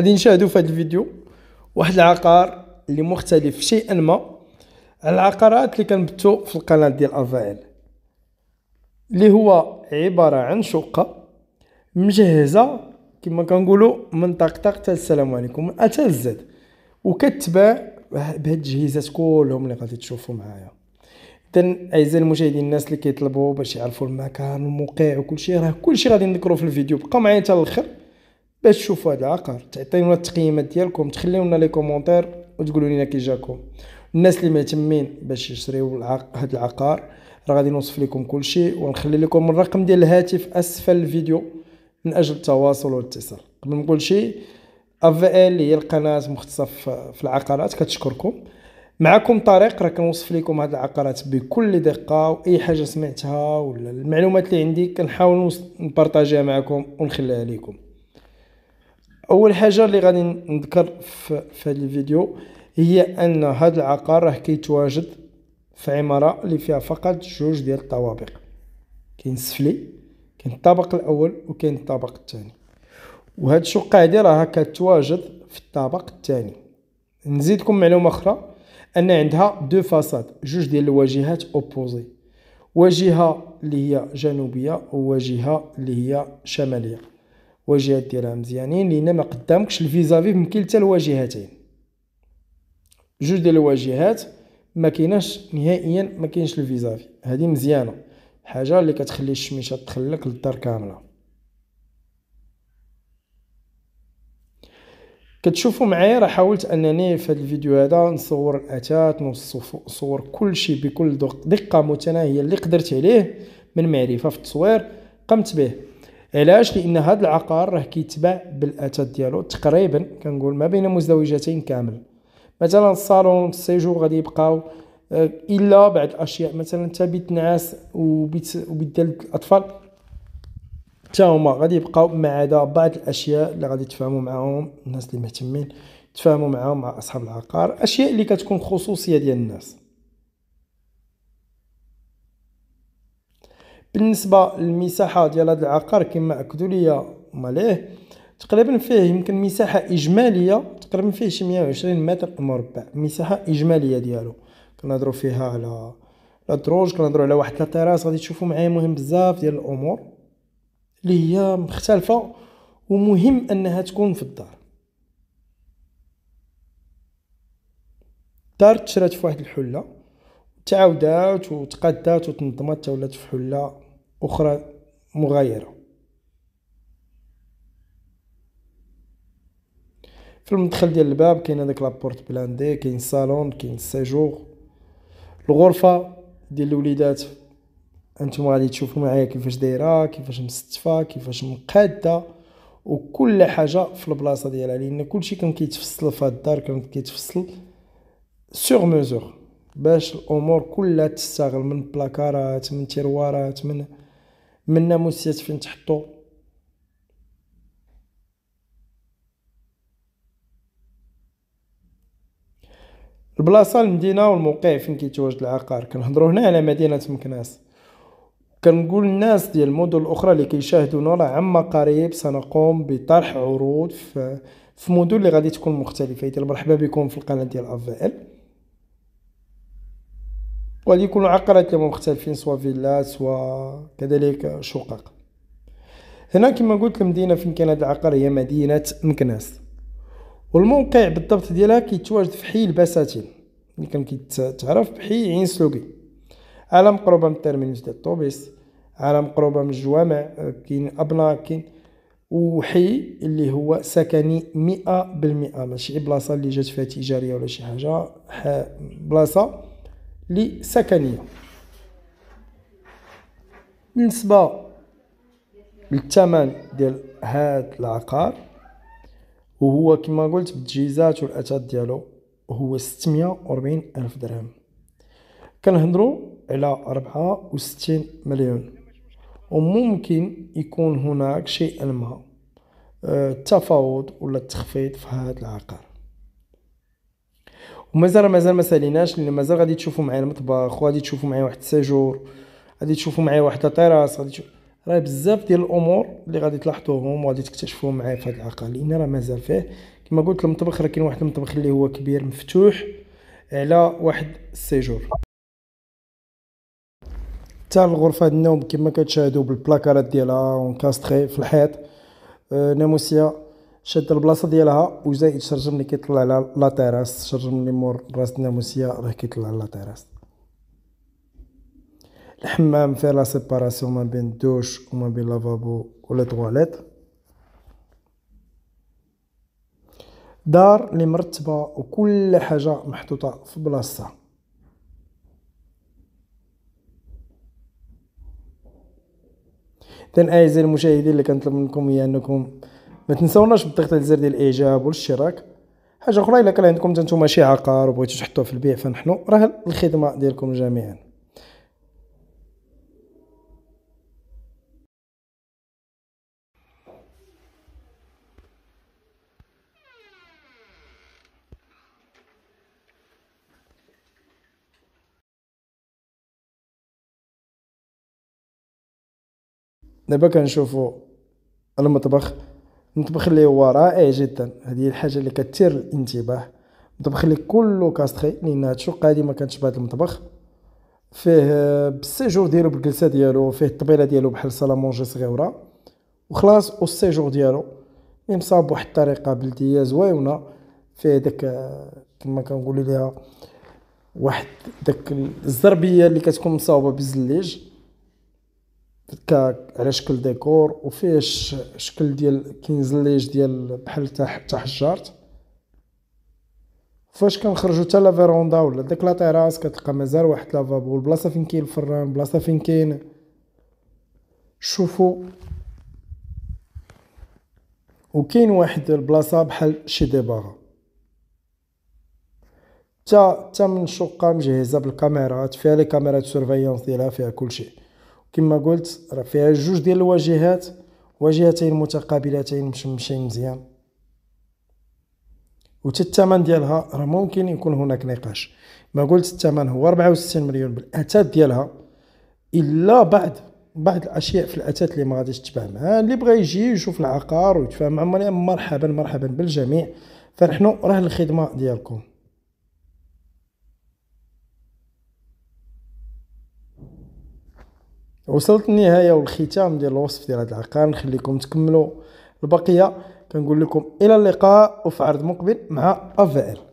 غادي نشاهدوا في هذا الفيديو واحد العقار اللي مختلف شيئا ما على العقارات اللي كنبتو في القناه ديال افائل اللي هو عباره عن شقه مجهزه كما كنقولوا من طق طق حتى السلام عليكم من الزد وكتباع بهاد التجهيزات كلهم اللي غادي تشوفوا معايا اذا اعزائي المشاهدين الناس اللي كيطلبوا باش يعرفوا المكان والموقع وكل شيء راه كل شيء غادي نذكرو في الفيديو بقاو معايا حتى الاخر باش تشوفوا هذا العقار تعطيونا التقييمات ديالكم تخليونا لي كومونتير وتقولوا لنا كي جاكم الناس اللي مهتمين باش يشريو العق... هاد العقار راه غادي نوصف لكم كل شيء ونخلي لكم الرقم ديال الهاتف اسفل الفيديو من اجل التواصل والاتصال قبل ما نقول شيء اف هي القناه مختصه في العقارات كتشكركم معكم طارق راه كنوصف لكم هاد العقارات بكل دقه واي حاجه سمعتها ولا المعلومات اللي عندي كنحاول نبارطاجيها معكم ونخليها لكم اول حاجه اللي غادي نذكر في, في هذا الفيديو هي ان هذا العقار راه كيتواجد في عماره اللي فيها فقط جوج ديال الطوابق كاين السفلي كاين الطابق الاول وكاين الطابق الثاني وهاد الشقه هادي راه كتواجد في الطابق الثاني نزيدكم معلومه اخرى ان عندها دو فاساد جوج ديال الواجهات اوبوزي واجهه اللي هي جنوبيه وواجهه اللي هي شماليه الواجهات ديالها مزيانين يعني لان ما قدامكش الفيزافي من كلتا الواجهتين جوج ديال الواجهات ما كايناش نهائيا ما كاينش الفيزافي هذه مزيانه حاجه اللي كتخلي الشميشه تخلق للدار كامله كتشوفوا معايا راه حاولت انني في هذا الفيديو هذا نصور الاثاث نصور كل شيء بكل دقه متناهيه اللي قدرت عليه من معرفه في التصوير قمت به علاش لان هذا العقار راه كيتباع بالاتات ديالو تقريبا كنقول ما بين مزدوجتين كامل مثلا الصالون السيجور غادي يبقاو آه، الا بعض الاشياء مثلا حتى بيت نعاس وبيت وبيت ديال الاطفال حتى هما غادي يبقاو ما عدا بعض الاشياء اللي غادي تفهموا معاهم الناس اللي مهتمين تفاهموا معاهم مع اصحاب العقار اشياء اللي كتكون خصوصيه ديال الناس بالنسبه للمساحه ديال هذا العقار كما أكدوا ليا ماليه تقريبا فيه يمكن مساحه اجماليه تقريبا فيه شي 120 متر مربع مساحه اجماليه ديالو كنهضروا فيها على الدروج كنهضروا على واحد لاطيراس غادي تشوفوا معايا مهم بزاف ديال الامور اللي هي مختلفه ومهم انها تكون في الدار الدار تشرات في واحد الحله تعاودات وتقادات وتنظمات ولات في حله اخرى مغايره في المدخل ديال الباب كاين هذاك لابورت بلاندي كاين الصالون كاين السيجور الغرفه ديال الوليدات انتم غادي تشوفوا معايا كيفاش دايره كيفاش مستفا كيفاش مقاده وكل حاجه في البلاصه ديالها لان كلشي كان كيتفصل في هاد الدار كان كيتفصل سور ميزور باش الامور كلها تستغل من بلاكارات من تيروارات من من ناموسيات فين تحطو البلاصه المدينه والموقع فين كيتواجد العقار كنهضروا هنا على مدينه مكناس كنقول الناس ديال المدن الاخرى اللي كيشاهدونا راه عما قريب سنقوم بطرح عروض في في مدن اللي غادي تكون مختلفه مرحبا بكم في القناه ديال افيل وغادي يكونوا عقارات اللي مختلفين سواء فيلات سواء كذلك شقق هنا كما قلت المدينه فين كان هذا العقار هي مدينه مكناس والموقع بالضبط ديالها كيتواجد في حي البساتين اللي كان كيتعرف بحي عين سلوكي على مقربه من التيرمينوس ديال الطوبيس على مقربه من الجوامع كاين ابنا كاين وحي اللي هو سكني مئة بالمئة ماشي بلاصة اللي جات فيها تجارية ولا شي حاجة بلاصة لسكنية بالنسبة للثمن ديال هاد العقار وهو كما قلت بالتجهيزات والاثاث ديالو هو 640 الف درهم كنهضروا على 64 مليون وممكن يكون هناك شيء ما التفاوض آه، ولا التخفيض في هذا العقار ومازال مازال ما ساليناش لان مازال غادي تشوفوا معايا المطبخ وغادي تشوفوا معايا واحد السجور غادي تشوفوا معايا واحد الطراس غادي تشوفوا راه بزاف ديال الامور اللي غادي تلاحظوهم وغادي تكتشفوهم معايا في هذا العقل لان راه مازال فيه كما قلت المطبخ راه كاين واحد المطبخ اللي هو كبير مفتوح على واحد السيجور حتى الغرفه النوم كما كتشاهدوا بالبلاكارات ديالها اونكاستري في الحيط آه، ناموسيه شد البلاصه ديالها وزائد شرجم اللي كيطلع على لا تيراس الشرجم اللي مور راس الناموسيه راه كيطلع على لا تيراس الحمام فيه لا سيباراسيون ما بين الدوش وما بين لافابو ولا تواليت دار اللي مرتبه وكل حاجه محطوطه في بلاصتها تن اعزائي المشاهدين اللي كنطلب منكم هي انكم ما تنساوناش بالضغط على الزر ديال الاعجاب والاشتراك حاجه اخرى الا كان عندكم نتوما شي عقار وبغيتو تحطوه في البيع فنحن راه الخدمه ديالكم جميعا دابا كنشوفوا المطبخ المطبخ اللي هو رائع جدا هذه الحاجه اللي كثير الانتباه المطبخ اللي كله كاستري لان هادشي هذه ما كانتش بهذا المطبخ فيه آه، السيجور ديالو بالجلسه ديالو فيه الطبيله ديالو بحال صاله مونجي صغيره وخلاص والسيجور ديالو مصاب بواحد الطريقه بلديه زويونه فيه داك آه، كما كنقولوا ليها واحد داك الزربيه اللي كتكون مصاوبه بالزليج على شكل ديكور وفيه شكل ديال كينزليج ديال بحال تاع حجارت فاش كنخرجوا حتى لا فيروندا ولا ديك لا تيراس كتلقى مازال واحد لافابو البلاصه فين كاين الفران البلاصه فين كاين شوفوا وكاين واحد البلاصه بحال شي ديباغا حتى حتى من شقه مجهزه بالكاميرات فيها لي كاميرات سورفيونس ديالها فيها كلشي كما قلت راه فيها جوج ديال الواجهات واجهتين متقابلتين مشمشين مزيان وتا الثمن ديالها راه ممكن يكون هناك نقاش ما قلت الثمن هو 64 مليون بالاثاث ديالها الا بعد بعض الاشياء في الاثاث اللي ما غاديش تتباع معاه اللي بغى يجي يشوف العقار ويتفاهم مع مرحبا مرحبا بالجميع فنحن راه الخدمه ديالكم وصلت النهايه والختام ديال الوصف ديال هاد العقار نخليكم تكملوا البقيه كنقول لكم الى اللقاء وفي عرض مقبل مع افائل